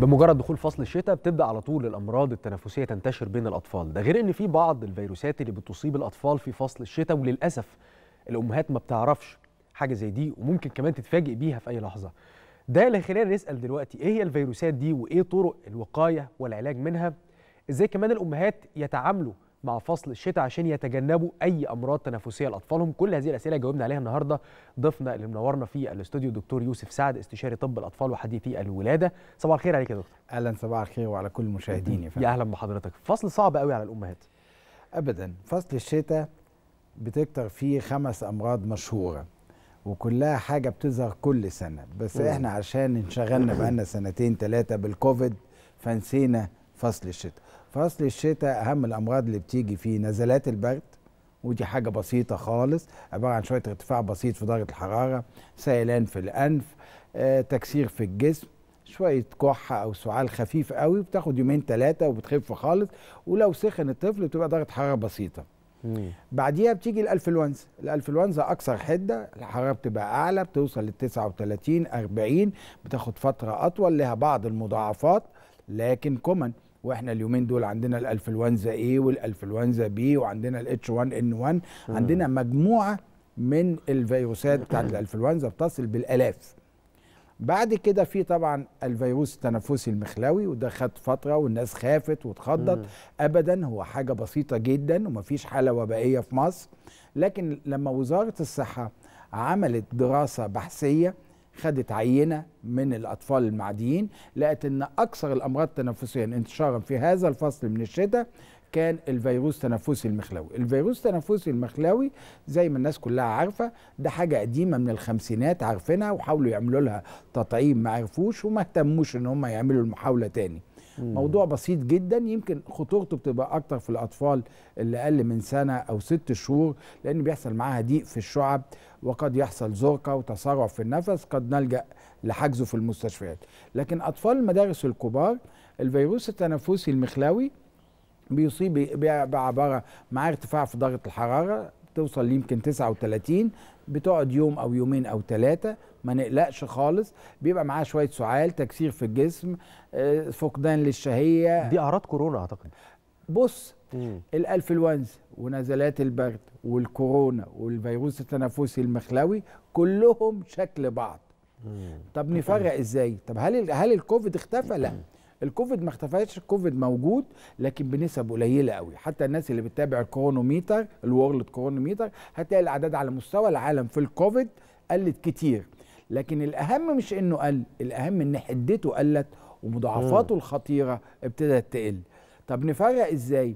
بمجرد دخول فصل الشتاء بتبدا على طول الامراض التنفسيه تنتشر بين الاطفال ده غير ان في بعض الفيروسات اللي بتصيب الاطفال في فصل الشتاء وللاسف الامهات ما بتعرفش حاجه زي دي وممكن كمان تتفاجئ بيها في اي لحظه ده اللي خلينا نسال دلوقتي ايه هي الفيروسات دي وايه طرق الوقايه والعلاج منها ازاي كمان الامهات يتعاملوا مع فصل الشتاء عشان يتجنبوا اي امراض تنفسيه لاطفالهم كل هذه الاسئله جاوبنا عليها النهارده ضيفنا اللي منورنا في الاستوديو دكتور يوسف سعد استشاري طب الاطفال وحديثي الولاده صباح الخير عليك يا دكتور اهلا صباح الخير وعلى كل المشاهدين يا فندم يا اهلا بحضرتك فصل صعب قوي على الامهات ابدا فصل الشتاء بتكتر فيه خمس امراض مشهوره وكلها حاجه بتظهر كل سنه بس مم. احنا عشان انشغلنا بقالنا سنتين ثلاثه بالكوفيد فنسينا فصل الشتاء فصل الشتاء اهم الامراض اللي بتيجي فيه نزلات البرد ودي حاجه بسيطه خالص عباره عن شويه ارتفاع بسيط في درجه الحراره سيلان في الانف آه، تكسير في الجسم شويه كحه او سعال خفيف قوي بتاخد يومين ثلاثه وبتخف خالص ولو سخن الطفل بتبقى درجه حراره بسيطه بعديها بتيجي الانفلونزا الانفلونزا اكثر حده الحراره بتبقى اعلى بتوصل ل 39 40 بتاخد فتره اطول لها بعض المضاعفات لكن كومن واحنا اليومين دول عندنا الانفلونزا ايه والانفلونزا بي وعندنا الاتش 1 ان 1 عندنا مجموعه من الفيروسات بتاعت الانفلونزا بتصل بالالاف بعد كده في طبعا الفيروس التنفسي المخلاوي وده خد فتره والناس خافت واتخضت ابدا هو حاجه بسيطه جدا ومفيش حاله وبائيه في مصر لكن لما وزاره الصحه عملت دراسه بحثيه خدت عينه من الاطفال المعديين لقت ان اكثر الامراض تنفسيا انتشارا في هذا الفصل من الشتاء كان الفيروس التنفسي المخلاوي الفيروس التنفسي المخلاوي زي ما الناس كلها عارفه ده حاجه قديمه من الخمسينات عارفينها وحاولوا يعملوا لها تطعيم ما عرفوش وما اهتموش ان هم يعملوا المحاوله تاني مم. موضوع بسيط جدا يمكن خطورته بتبقى اكتر في الاطفال اللي اقل من سنه او ست شهور لان بيحصل معاها ضيق في الشعب وقد يحصل زرقه وتسارع في النفس قد نلجا لحجزه في المستشفيات لكن اطفال المدارس الكبار الفيروس التنفسي المخلاوي بيصيب بعبارة مع ارتفاع في درجة الحرارة توصل يمكن 39 بتقعد يوم او يومين او ثلاثه ما نقلقش خالص بيبقى معاه شويه سعال تكسير في الجسم آه، فقدان للشهيه دي اعراض كورونا اعتقد بص الانفلونزا ونزلات البرد والكورونا والفيروس التنفسي المخلوي كلهم شكل بعض طب نفرق ازاي طب هل هل الكوفيد اختفى لا الكوفيد ما اختفاش الكوفيد موجود لكن بنسب قليله قوي حتى الناس اللي بتتابع الكرونوميتر الورلد كورونوميتر هتلاقي الاعداد على مستوى العالم في الكوفيد قلت كتير لكن الاهم مش انه قل الاهم ان حدته قلت ومضاعفاته الخطيره ابتدت تقل طب نفرق ازاي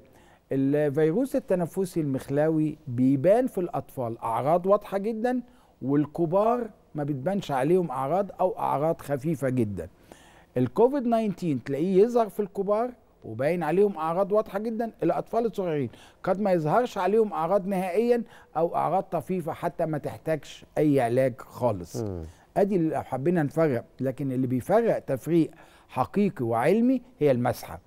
الفيروس التنفسي المخلاوي بيبان في الاطفال اعراض واضحه جدا والكبار ما بتبانش عليهم اعراض او اعراض خفيفه جدا الكوفيد 19 تلاقيه يظهر في الكبار وباين عليهم اعراض واضحه جدا الاطفال الصغيرين قد ما يظهرش عليهم اعراض نهائيا او اعراض طفيفه حتى ما تحتاجش اي علاج خالص ادي اللي لو حبينا نفرق لكن اللي بيفرق تفريق حقيقي وعلمي هي المسحه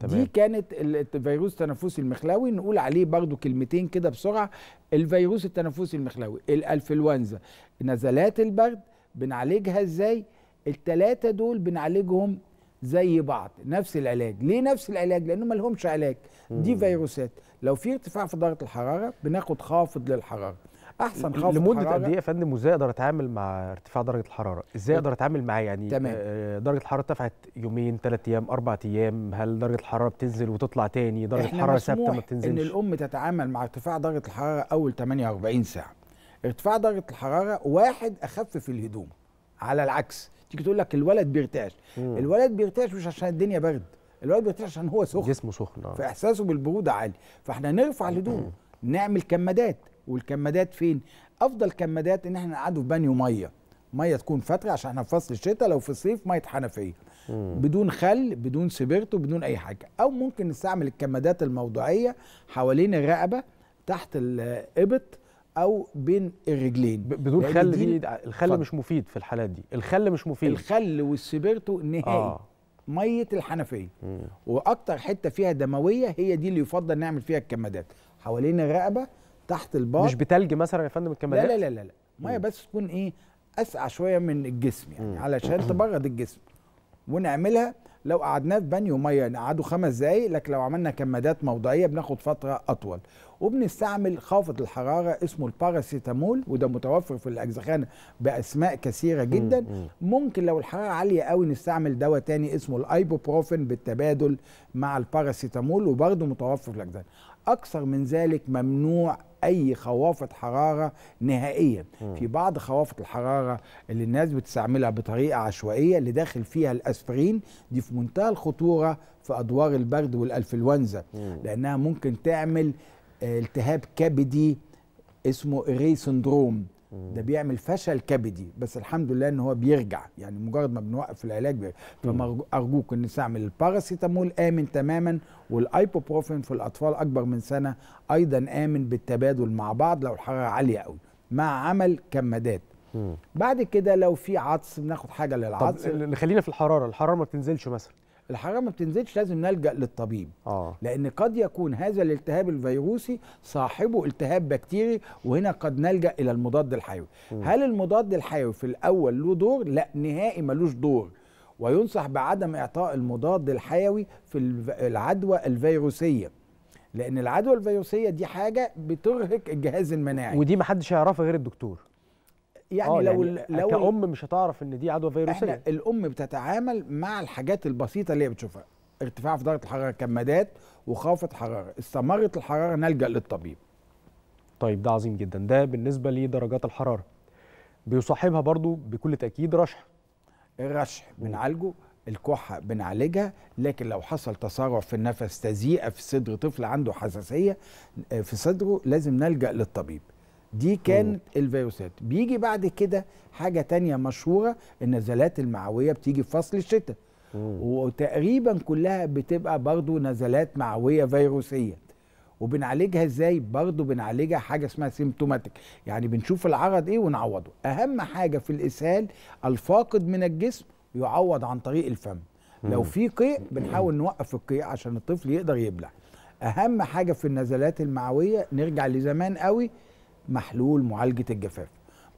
تمام. دي كانت الفيروس التنفسي المخلاوي نقول عليه برضو كلمتين كده بسرعه الفيروس التنفسي المخلاوي الانفلونزا نزلات البرد بنعالجها ازاي التلاتة دول بنعالجهم زي بعض نفس العلاج ليه نفس العلاج لانه ما لهمش علاج دي فيروسات لو في ارتفاع في درجه الحراره بناخد خافض للحراره احسن خافض لمده قد ايه يا فندم وازاي اقدر اتعامل مع ارتفاع درجه الحراره ازاي اقدر اتعامل معاه يعني تمام. آه، درجه الحراره ارتفعت يومين ثلاث ايام اربع ايام هل درجه الحراره بتنزل وتطلع تاني درجه الحراره ثابته ما بتنزلش ان الام تتعامل مع ارتفاع درجه الحراره اول 48 ساعه ارتفاع درجه الحراره واحد اخفف الهدوم على العكس تيجي تقول لك الولد بيرتعش الولد بيرتعش مش عشان الدنيا برد الولد بيرتعش عشان هو سخن جسمه سخن اه فاحساسه بالبروده عالي فاحنا نرفع الهدوم نعمل كمادات والكمادات فين افضل كمادات ان احنا نقعده في بانيو ميه ميه تكون فتره عشان احنا في فصل الشتاء لو في الصيف ميه حنفيه بدون خل بدون سبرتو بدون اي حاجه او ممكن نستعمل الكمادات الموضوعيه حوالين الرقبه تحت الابط او بين الرجلين بدون يعني خل دي الخل فضل. مش مفيد في الحالات دي الخل مش مفيد الخل والسبيرتو نهائي آه. ميه الحنفيه مم. واكتر حته فيها دمويه هي دي اللي يفضل نعمل فيها الكمادات حوالين الرقبه تحت الباط مش بتلج مثلا يا فندم الكمادات لا لا لا لا ميه بس تكون ايه اسقع شويه من الجسم يعني علشان تبرد الجسم ونعملها لو قعدناه في بانيو ميه نقعده خمس دقايق لكن لو عملنا كمادات موضعيه بناخد فتره اطول وبنستعمل خافض الحراره اسمه الباراسيتامول وده متوفر في الاجزخانه باسماء كثيره جدا ممكن لو الحراره عاليه قوي نستعمل دواء تاني اسمه الايبوبروفين بالتبادل مع الباراسيتامول وبرده متوفر في الاجزخانه اكثر من ذلك ممنوع اي خوافض حراره نهائيا م. في بعض خوافض الحراره اللي الناس بتستعملها بطريقه عشوائيه اللي داخل فيها الاسبرين دي في منتهى الخطوره في ادوار البرد والانفلونزا لانها ممكن تعمل آه، التهاب كبدي اسمه ري سندروم ده بيعمل فشل كبدي بس الحمد لله ان هو بيرجع يعني مجرد ما بنوقف العلاج فارجوك ان نستعمل الباراسيتامول امن تماما والايبوبروفين في الاطفال اكبر من سنه ايضا امن بالتبادل مع بعض لو الحراره عاليه قوي مع عمل كمادات بعد كده لو في عطس بناخد حاجه للعطس طب في الحراره الحراره ما بتنزلش مثلا الحراره ما بتنزلش لازم نلجا للطبيب آه. لان قد يكون هذا الالتهاب الفيروسي صاحبه التهاب بكتيري وهنا قد نلجا الى المضاد الحيوي م. هل المضاد الحيوي في الاول له دور لا نهائي ملوش دور وينصح بعدم اعطاء المضاد الحيوي في العدوى الفيروسيه لان العدوى الفيروسيه دي حاجه بترهق الجهاز المناعي ودي محدش يعرفها غير الدكتور يعني آه، لو يعني لو كأم مش هتعرف ان دي عدوى فيروسيه احنا الام بتتعامل مع الحاجات البسيطه اللي هي بتشوفها ارتفاع في درجه الحراره كمادات وخافت حراره استمرت الحراره نلجا للطبيب طيب ده عظيم جدا ده بالنسبه لدرجات الحراره بيصاحبها برضو بكل تاكيد رشح الرشح بنعالجه الكحه بنعالجها لكن لو حصل تسارع في النفس تزيئه في صدر طفل عنده حساسيه آه، في صدره لازم نلجا للطبيب دي كانت الفيروسات بيجي بعد كده حاجة تانية مشهورة النزلات المعوية بتيجي في فصل الشتاء وتقريبا كلها بتبقى برضو نزلات معوية فيروسية وبنعالجها ازاي برضو بنعالجها حاجة اسمها سيمتوماتيك يعني بنشوف العرض ايه ونعوضه اهم حاجة في الاسهال الفاقد من الجسم يعوض عن طريق الفم لو في قيء بنحاول نوقف القيء عشان الطفل يقدر يبلع اهم حاجة في النزلات المعوية نرجع لزمان قوي محلول معالجه الجفاف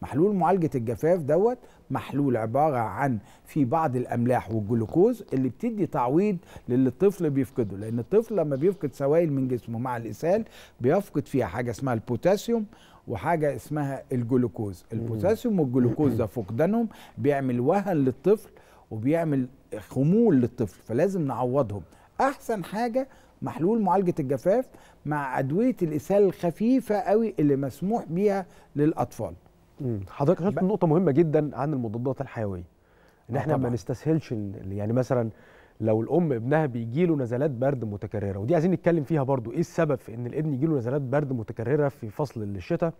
محلول معالجه الجفاف دوت محلول عباره عن في بعض الاملاح والجلوكوز اللي بتدي تعويض للي الطفل بيفقده لان الطفل لما بيفقد سوائل من جسمه مع الاسهال بيفقد فيها حاجه اسمها البوتاسيوم وحاجه اسمها الجلوكوز البوتاسيوم والجلوكوز ده فقدانهم بيعمل وهن للطفل وبيعمل خمول للطفل فلازم نعوضهم احسن حاجه محلول معالجه الجفاف مع ادويه الاسهال الخفيفه قوي اللي مسموح بيها للاطفال حضرتك اشرت ب... نقطه مهمه جدا عن المضادات الحيويه ان احنا آه، ما نستسهلش يعني مثلا لو الام ابنها بيجي له نزلات برد متكرره ودي عايزين نتكلم فيها برضو ايه السبب في ان الابن يجي له نزلات برد متكرره في فصل الشتاء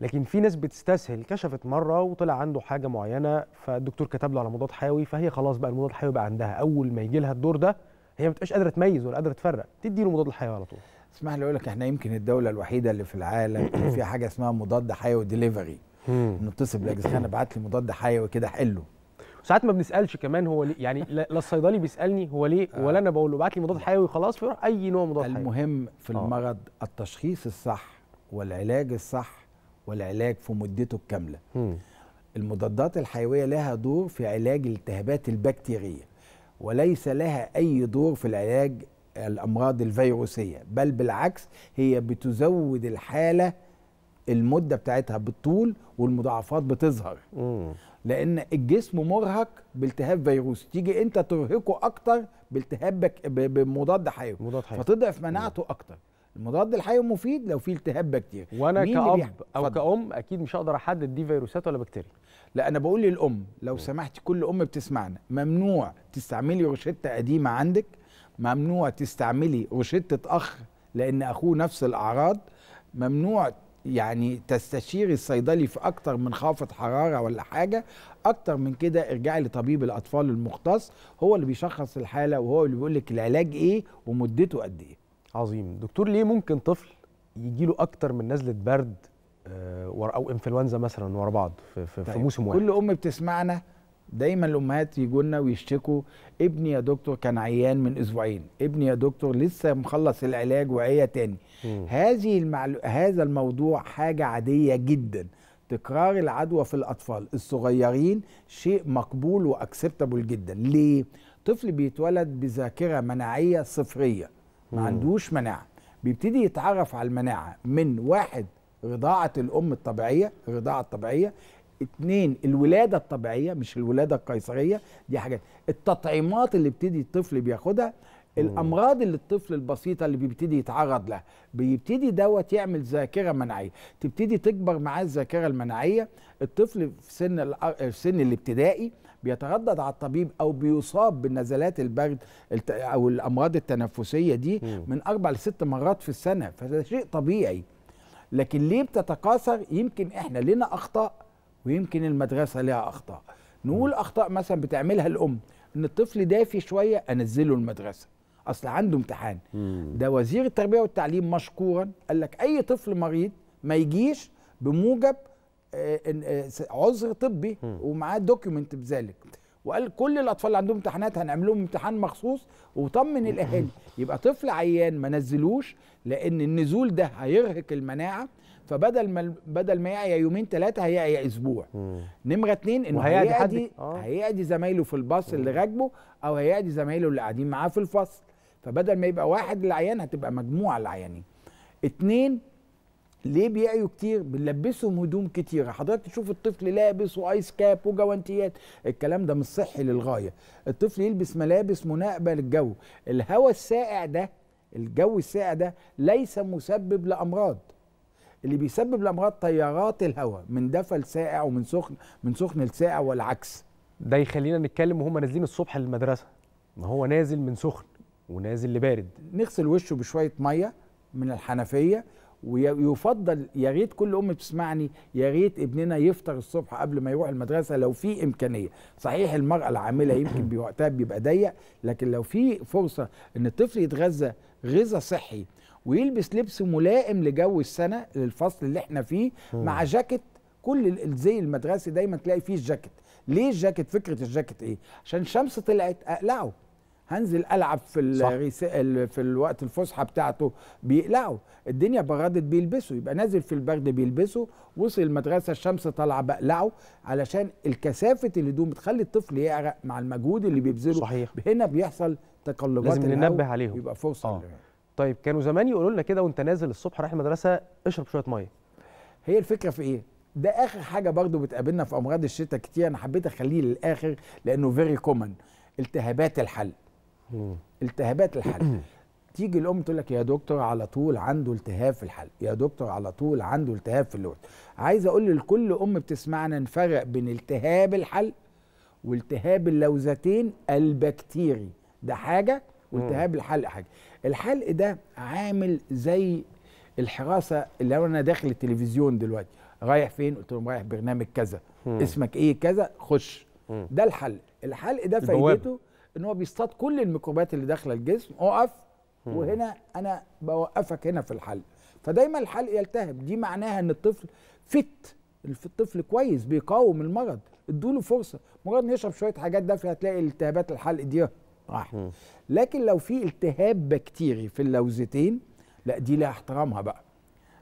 لكن في ناس بتستسهل كشفت مره وطلع عنده حاجه معينه فالدكتور كتب له على مضاد حيوي فهي خلاص بقى المضاد الحيوي بقى عندها اول ما يجي لها الدور ده هي ما بتبقاش قادره تميز ولا قادره تفرق تدي له مضاد الحيوي على طول اسمح لي اقول لك احنا يمكن الدوله الوحيده اللي في العالم اللي فيها حاجه اسمها مضاد حيوي ديليفري نتصل انا ابعت لي مضاد حيوي كده حله ساعات ما بنسالش كمان هو ليه يعني لا الصيدلي بيسالني هو ليه آه. ولا انا بقول له ابعت لي مضاد حيوي خلاص فيروح اي نوع مضاد حيوي المهم في آه. المرض التشخيص الصح والعلاج الصح والعلاج في مدته الكامله المضادات الحيويه لها دور في علاج الالتهابات البكتيريه وليس لها أي دور في العلاج الأمراض الفيروسية بل بالعكس هي بتزود الحالة المدة بتاعتها بالطول والمضاعفات بتظهر لأن الجسم مرهق بالتهاب فيروسي تيجي أنت ترهقه أكتر بالتهابك بمضاد حيوي مضاد حيوي فتضعف مناعته مم. أكتر المضاد الحيوي مفيد لو في التهاب بكتيري وانا كاب او فضل. كأم اكيد مش هقدر احدد دي فيروسات ولا بكتيريا لا انا بقول للام لو سمحتي كل ام بتسمعنا ممنوع تستعملي روشته قديمه عندك ممنوع تستعملي روشته اخ لان اخوه نفس الاعراض ممنوع يعني تستشيري الصيدلي في اكتر من خافض حراره ولا حاجه اكتر من كده ارجعي لطبيب الاطفال المختص هو اللي بيشخص الحاله وهو اللي بيقول لك العلاج ايه ومدته قد ايه عظيم دكتور ليه ممكن طفل يجيله اكتر من نزله برد آه، او انفلونزا مثلا ورا بعض في, في, طيب. في موسم واحد كل ام بتسمعنا دايما الامهات يجوا لنا ويشتكوا ابني يا دكتور كان عيان من اسبوعين ابني يا دكتور لسه مخلص العلاج وعيا تاني م. هذه المعلو... هذا الموضوع حاجه عاديه جدا تكرار العدوى في الاطفال الصغيرين شيء مقبول واكسبتابل جدا ليه طفل بيتولد بذاكره مناعيه صفريه ما عندوش مناعه بيبتدي يتعرف على المناعه من واحد رضاعة الأم الطبيعية الرضاعة الطبيعية اتنين الولادة الطبيعية مش الولادة القيصرية دي حاجات التطعيمات اللي بيبتدي الطفل بياخدها الامراض اللي الطفل البسيطه اللي بيبتدي يتعرض لها بيبتدي دوت يعمل ذاكره مناعيه تبتدي تكبر معاه الذاكره المناعيه الطفل في سن في سن الابتدائي بيتردد على الطبيب او بيصاب بنزلات البرد او الامراض التنفسيه دي من اربع لست مرات في السنه فده شيء طبيعي لكن ليه بتتكاثر يمكن احنا لنا اخطاء ويمكن المدرسه لها اخطاء نقول اخطاء مثلا بتعملها الام ان الطفل دافي شويه انزله المدرسه اصل عنده امتحان ده وزير التربيه والتعليم مشكورا قال لك اي طفل مريض ما يجيش بموجب آه، آه، عذر طبي ومعاه دوكيومنت بذلك وقال كل الاطفال اللي عندهم امتحانات هنعمل لهم امتحان مخصوص وطمن الاهالي يبقى طفل عيان ما نزلوش لان النزول ده هيرهق المناعه فبدل ما بدل ما يعيا يومين ثلاثه هيعيا اسبوع نمره اتنين انه هيعدي هيعدي آه. زمايله في الباص اللي راكبه او هيعدي زمايله اللي قاعدين معاه في الفصل فبدل ما يبقى واحد العيان هتبقى مجموعه العيانين اتنين ليه بيعيوا كتير بنلبسهم هدوم كتيره حضرتك تشوف الطفل لابس وايس كاب وجوانتيات الكلام ده مش صحي للغايه الطفل يلبس ملابس مناقبه للجو الهواء الساقع ده الجو الساقع ده ليس مسبب لامراض اللي بيسبب الامراض تيارات الهواء من دفى لساقع ومن سخن من سخن لساقع والعكس ده يخلينا نتكلم وهم نازلين الصبح للمدرسه ما هو نازل من سخن ونازل لبارد نغسل وشه بشويه ميه من الحنفيه ويفضل يا ريت كل ام بتسمعني يا ريت ابننا يفطر الصبح قبل ما يروح المدرسه لو في امكانيه صحيح المراه العامله يمكن وقتها بيبقى ضيق لكن لو في فرصه ان الطفل يتغذى غذاء صحي ويلبس لبس ملائم لجو السنه للفصل اللي احنا فيه مع جاكيت كل الزي المدرسي دايما تلاقي فيه الجاكيت ليه الجاكيت فكره الجاكيت ايه عشان الشمس طلعت اقلعه هنزل العب في الغيس... في الوقت الفسحه بتاعته بيقلعه الدنيا بردت بيلبسه يبقى نازل في البرد بيلبسه وصل المدرسه الشمس طالعه بقلعه علشان الكثافه الهدوم بتخلي الطفل يعرق مع المجهود اللي بيبذله صحيح هنا بيحصل تقلبات لازم ننبه عليهم يبقى فرصه آه. طيب كانوا زمان يقولوا لنا كده وانت نازل الصبح رايح المدرسه اشرب شويه ميه هي الفكره في ايه ده اخر حاجه برضو بتقابلنا في امراض الشتاء كتير انا حبيت اخليه للاخر لانه فيري كومن التهابات الحلق التهابات الحلق تيجي الام تقول لك يا دكتور على طول عنده التهاب في الحلق يا دكتور على طول عنده التهاب في اللوز عايز اقول لكل ام بتسمعنا نفرق بين التهاب الحلق والتهاب اللوزتين البكتيري ده حاجه والتهاب الحلق حاجه الحلق ده عامل زي الحراسه اللي انا داخل التلفزيون دلوقتي رايح فين قلت لهم رايح برنامج كذا اسمك ايه كذا خش ده الحلق الحلق ده فايدته ان هو بيصطاد كل الميكروبات اللي داخله الجسم اقف وهنا انا بوقفك هنا في الحلق فدايما الحلق يلتهب دي معناها ان الطفل فت الطفل كويس بيقاوم المرض ادوله فرصه مجرد يشرب شويه حاجات دافيه هتلاقي التهابات الحلق دي راحت لكن لو في التهاب بكتيري في اللوزتين لا دي لها احترامها بقى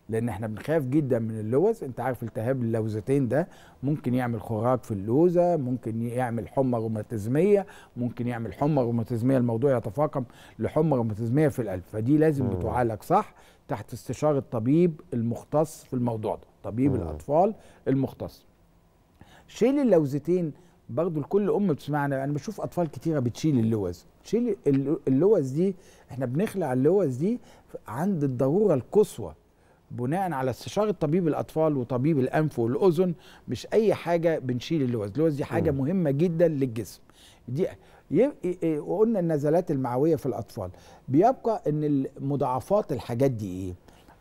لان احنا بنخاف جدا من اللوز انت عارف التهاب اللوزتين ده ممكن يعمل خراج في اللوزه ممكن يعمل حمى روماتيزميه ممكن يعمل حمى روماتيزميه الموضوع يتفاقم لحمى روماتيزميه في القلب فدي لازم بتعالج صح تحت استشاره الطبيب المختص في الموضوع ده طبيب الاطفال المختص شيل اللوزتين برضو لكل ام بتسمعنا انا بشوف اطفال كتيره بتشيل اللوز تشيل اللوز دي احنا بنخلع اللوز دي عند الضروره القصوى بناء على استشاره طبيب الاطفال وطبيب الانف والاذن مش اي حاجه بنشيل اللوز اللوز دي حاجه م. مهمه جدا للجسم دي وقلنا النزلات المعويه في الاطفال بيبقى ان مضاعفات الحاجات دي ايه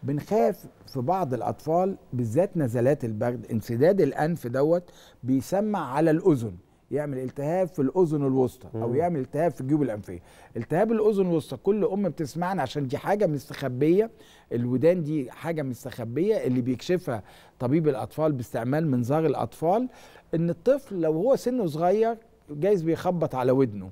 بنخاف في بعض الاطفال بالذات نزلات البرد انسداد الانف دوت بيسمع على الاذن يعمل التهاب في الاذن الوسطى او يعمل التهاب في الجيوب الانفيه التهاب الاذن الوسطى كل ام بتسمعنا عشان دي حاجه مستخبيه الودان دي حاجه مستخبيه اللي بيكشفها طبيب الاطفال باستعمال منظار الاطفال ان الطفل لو هو سنه صغير جايز بيخبط على ودنه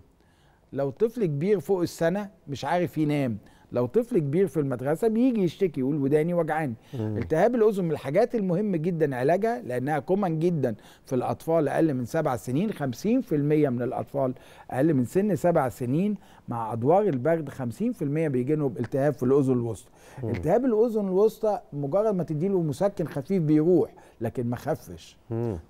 لو طفل كبير فوق السنه مش عارف ينام لو طفل كبير في المدرسه بيجي يشتكي يقول وداني وجعاني التهاب الاذن من الحاجات المهم جدا علاجها لانها كومن جدا في الاطفال اقل من سبع سنين 50% من الاطفال اقل من سن سبع سنين مع ادوار البرد 50% بيجيلهم التهاب في الاذن الوسطى التهاب الاذن الوسطى مجرد ما تديله مسكن خفيف بيروح لكن ما خفش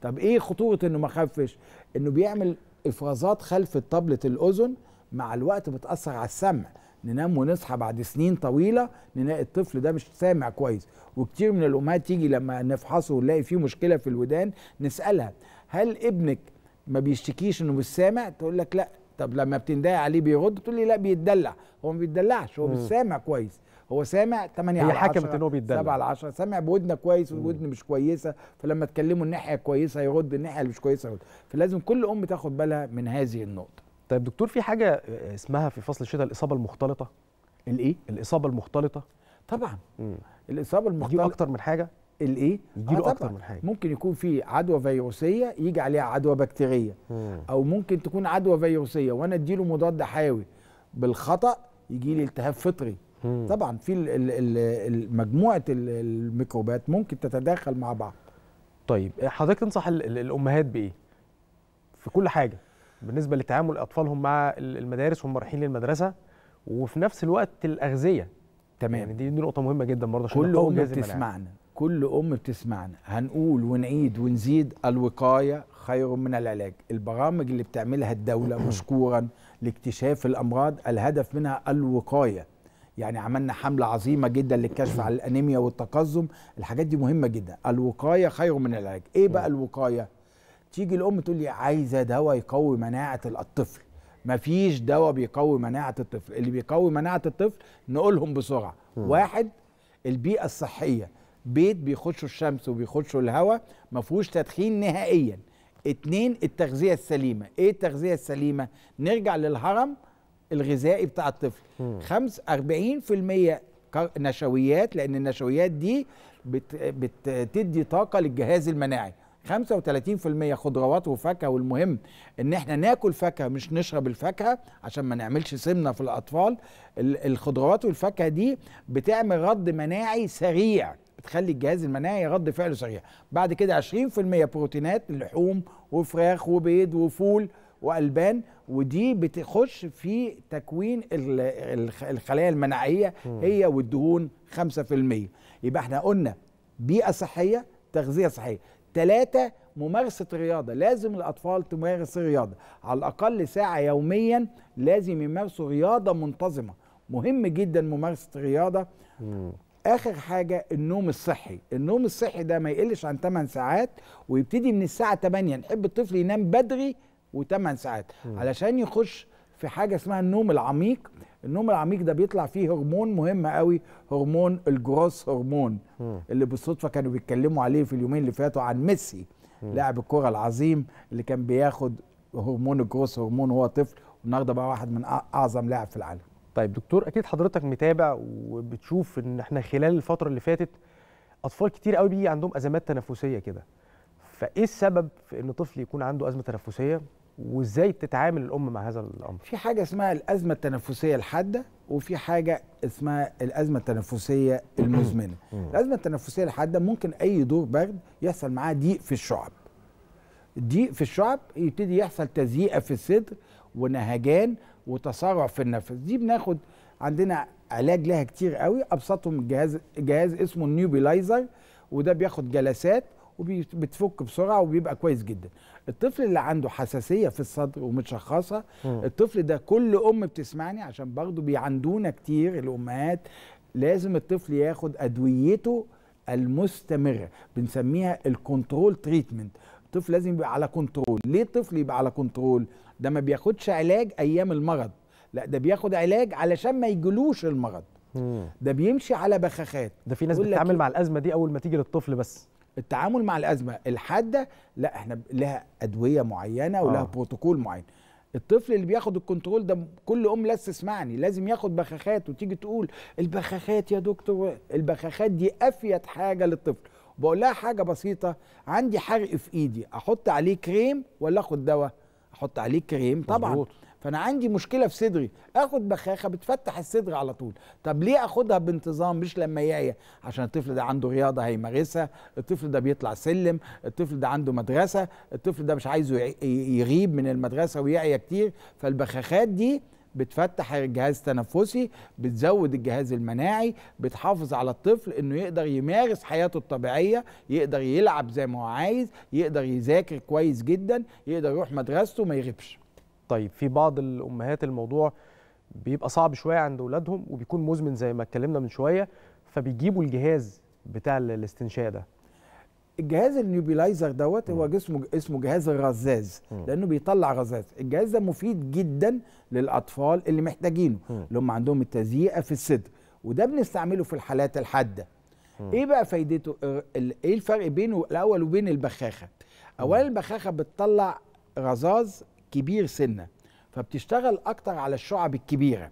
طب ايه خطوره انه ما خفش انه بيعمل افرازات خلف طبله الاذن مع الوقت بتاثر على السمع ننام ونصحى بعد سنين طويله نلاقي الطفل ده مش سامع كويس وكتير من الامهات تيجي لما نفحصه ونلاقي فيه مشكله في الودان نسالها هل ابنك ما بيشتكيش انه مش سامع تقول لك لا طب لما بتنداي عليه بيغض تقول لي لا بيتدلع هو ما بيتدلعش هو مش سامع كويس هو سامع 8 على 10 هي حكمت ان هو بيتدلع 7 على 10 سامع بودنه كويس والودن مش كويسه فلما تكلمه الناحيه كويسه يغض الناحيه اللي مش كويسه يرد فلازم كل ام تاخد بالها من هذه النقطه طيب دكتور في حاجه آه، اسمها في فصل الشتاء الاصابه المختلطه الايه الاصابه المختلطه طبعا مم. الاصابه المختلطه اكتر من حاجه الايه يجي آه اكتر من حاجه ممكن يكون في عدوى فيروسيه يجي عليها عدوى بكتيريه او ممكن تكون عدوى فيروسيه وانا اديله مضاد حيوي بالخطا يجي لي التهاب فطري مم. طبعا في مجموعه الميكروبات ممكن تتداخل مع بعض طيب حضرتك تنصح الامهات بايه في كل حاجه بالنسبه لتعامل اطفالهم مع المدارس وهم رايحين للمدرسه وفي نفس الوقت الاغذيه تمام يعني دي, نقطه مهمه جدا برضه كل ام بتسمعنا كل ام بتسمعنا هنقول ونعيد ونزيد الوقايه خير من العلاج البرامج اللي بتعملها الدوله مشكورا لاكتشاف الامراض الهدف منها الوقايه يعني عملنا حمله عظيمه جدا للكشف على الانيميا والتقزم الحاجات دي مهمه جدا الوقايه خير من العلاج ايه بقى الوقايه تيجي الام تقول لي عايزه دواء يقوي مناعه الطفل مفيش دواء بيقوي مناعه الطفل اللي بيقوي مناعه الطفل نقولهم بسرعه م. واحد البيئه الصحيه بيت بيخشوا الشمس وبيخشوا الهواء ما فيهوش تدخين نهائيا اتنين التغذيه السليمه ايه التغذيه السليمه نرجع للهرم الغذائي بتاع الطفل أربعين خمس 40% نشويات لان النشويات دي بتدي طاقه للجهاز المناعي 35% خضروات وفاكهه والمهم ان احنا ناكل فاكهه مش نشرب الفاكهه عشان ما نعملش سمنه في الاطفال الخضروات والفاكهه دي بتعمل رد مناعي سريع بتخلي الجهاز المناعي رد فعله سريع بعد كده 20% بروتينات لحوم وفراخ وبيض وفول والبان ودي بتخش في تكوين الخلايا المناعيه هي والدهون 5% يبقى احنا قلنا بيئه صحيه تغذيه صحيه ثلاثة ممارسة الرياضة لازم الأطفال تمارس رياضة على الأقل ساعة يوميا لازم يمارسوا رياضة منتظمة مهم جدا ممارسة الرياضة مم. آخر حاجة النوم الصحي النوم الصحي ده ما يقلش عن 8 ساعات ويبتدي من الساعة 8 نحب الطفل ينام بدري و8 ساعات مم. علشان يخش في حاجه اسمها النوم العميق النوم العميق ده بيطلع فيه هرمون مهم قوي هرمون الجروس هرمون م. اللي بالصدفه كانوا بيتكلموا عليه في اليومين اللي فاتوا عن ميسي لاعب الكره العظيم اللي كان بياخد هرمون الجروس هرمون وهو طفل والنهارده بقى واحد من اعظم لاعب في العالم طيب دكتور اكيد حضرتك متابع وبتشوف ان احنا خلال الفتره اللي فاتت اطفال كتير قوي بيجي عندهم ازمات تنفسيه كده فايه السبب في ان طفل يكون عنده ازمه تنفسيه وازاي تتعامل الام مع هذا الامر في حاجه اسمها الازمه التنفسيه الحاده وفي حاجه اسمها الازمه التنفسيه المزمنه الازمه التنفسيه الحاده ممكن اي دور برد يحصل معاه ضيق في الشعب ضيق في الشعب يبتدي يحصل تزييقه في الصدر ونهجان وتسارع في النفس دي بناخد عندنا علاج لها كتير قوي ابسطهم جهاز جهاز اسمه النيوبيلايزر وده بياخد جلسات وبتفك بسرعه وبيبقى كويس جدا الطفل اللي عنده حساسيه في الصدر ومتشخصه الطفل ده كل ام بتسمعني عشان برضه بيعندونا كتير الامهات لازم الطفل ياخد ادويته المستمره بنسميها الكنترول تريتمنت الطفل لازم يبقى على كنترول ليه الطفل يبقى على كنترول ده ما بياخدش علاج ايام المرض لا ده بياخد علاج علشان ما يجلوش المرض ده بيمشي على بخاخات ده في ناس بتتعامل إيه؟ مع الازمه دي اول ما تيجي للطفل بس التعامل مع الازمه الحاده لا احنا لها ادويه معينه ولها آه. بروتوكول معين الطفل اللي بياخد الكنترول ده كل ام لسه تسمعني لازم ياخد بخاخات وتيجي تقول البخاخات يا دكتور البخاخات دي افيد حاجه للطفل بقول لها حاجه بسيطه عندي حرق في ايدي احط عليه كريم ولا اخد دواء احط عليه كريم طبعا مزبوط. فانا عندي مشكله في صدري اخد بخاخه بتفتح الصدر على طول طب ليه اخدها بانتظام مش لما يعيا عشان الطفل ده عنده رياضه هيمارسها الطفل ده بيطلع سلم الطفل ده عنده مدرسه الطفل ده مش عايزه يغيب من المدرسه ويعيا كتير فالبخاخات دي بتفتح الجهاز التنفسي بتزود الجهاز المناعي بتحافظ على الطفل انه يقدر يمارس حياته الطبيعيه يقدر يلعب زي ما هو عايز يقدر يذاكر كويس جدا يقدر يروح مدرسته ما يغيبش طيب في بعض الامهات الموضوع بيبقى صعب شويه عند اولادهم وبيكون مزمن زي ما اتكلمنا من شويه فبيجيبوا الجهاز بتاع الاستنشاء ده الجهاز النيوبيلايزر دوت هو جسمه اسمه جهاز الرزاز لانه بيطلع رذاذ الجهاز ده مفيد جدا للاطفال اللي محتاجينه اللي هم عندهم التزييقه في الصدر وده بنستعمله في الحالات الحاده ايه بقى فايدته إيه, ايه الفرق بينه الاول وبين البخاخه اولا البخاخه بتطلع رذاذ كبير سنه فبتشتغل اكتر على الشعب الكبيره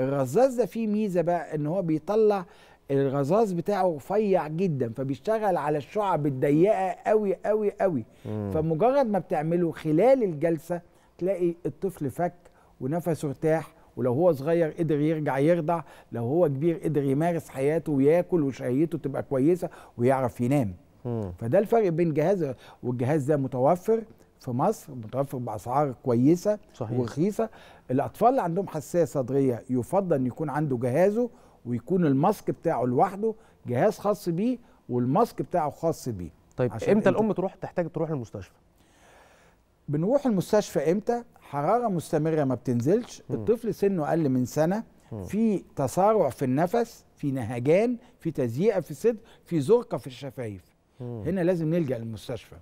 الرزاز ده فيه ميزه بقى ان هو بيطلع الرزاز بتاعه رفيع جدا فبيشتغل على الشعب الضيقه قوي قوي قوي مم. فمجرد ما بتعمله خلال الجلسه تلاقي الطفل فك ونفسه ارتاح ولو هو صغير قدر يرجع يرضع لو هو كبير قدر يمارس حياته وياكل وشهيته تبقى كويسه ويعرف ينام مم. فده الفرق بين جهاز والجهاز ده متوفر في مصر متوفر باسعار كويسه صحيح. ورخيصه الاطفال اللي عندهم حساسيه صدريه يفضل ان يكون عنده جهازه ويكون الماسك بتاعه لوحده جهاز خاص بيه والماسك بتاعه خاص بيه طيب امتى الام تروح تحتاج تروح المستشفى بنروح المستشفى امتى حراره مستمره ما بتنزلش م. الطفل سنه اقل من سنه م. في تسارع في النفس في نهجان في تزييقه في الصدر في زرقه في الشفايف هنا لازم نلجا للمستشفى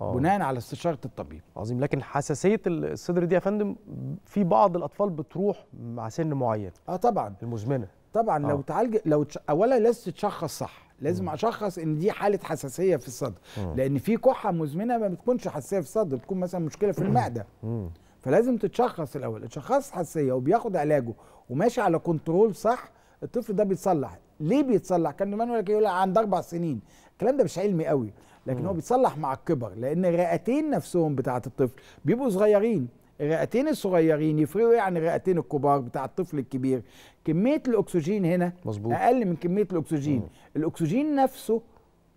أوه. بناء على استشاره الطبيب عظيم لكن حساسيه الصدر دي يا فندم في بعض الاطفال بتروح مع سن معين اه طبعا المزمنه طبعا أوه. لو آه. تعالج لو تش... اولا لازم تتشخص صح لازم مم. اشخص ان دي حاله حساسيه في الصدر مم. لان في كحه مزمنه ما بتكونش حساسيه في الصدر بتكون مثلا مشكله في المعده فلازم تتشخص الاول اتشخص حساسيه وبياخد علاجه وماشي على كنترول صح الطفل ده بيتصلح ليه بيتصلح كان زمان يقول عند اربع سنين الكلام ده مش علمي قوي لكن م. هو بيتصلح مع الكبر لان الرئتين نفسهم بتاعه الطفل بيبقوا صغيرين الرئتين الصغيرين يفرقوا ايه عن الرئتين الكبار بتاع الطفل الكبير كميه الاكسجين هنا مظبوط. اقل من كميه الاكسجين م. الاكسجين نفسه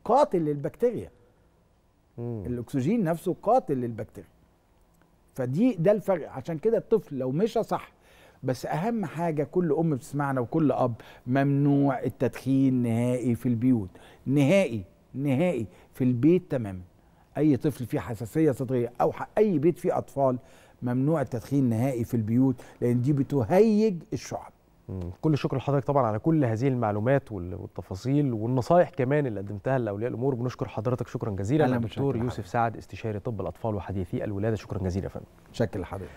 قاتل للبكتيريا م. الاكسجين نفسه قاتل للبكتيريا فدي ده الفرق عشان كده الطفل لو مشى صح بس اهم حاجه كل ام بتسمعنا وكل اب ممنوع التدخين نهائي في البيوت نهائي نهائي في البيت تماما اي طفل فيه حساسيه صدريه او اي بيت فيه اطفال ممنوع التدخين نهائي في البيوت لان دي بتهيج الشعب كل الشكر لحضرتك طبعا على كل هذه المعلومات والتفاصيل والنصائح كمان اللي قدمتها لاولياء الامور بنشكر حضرتك شكرا جزيلا الدكتور يوسف سعد استشاري طب الاطفال وحديثي الولاده شكرا جزيلا يا فندم شكرا لحضرتك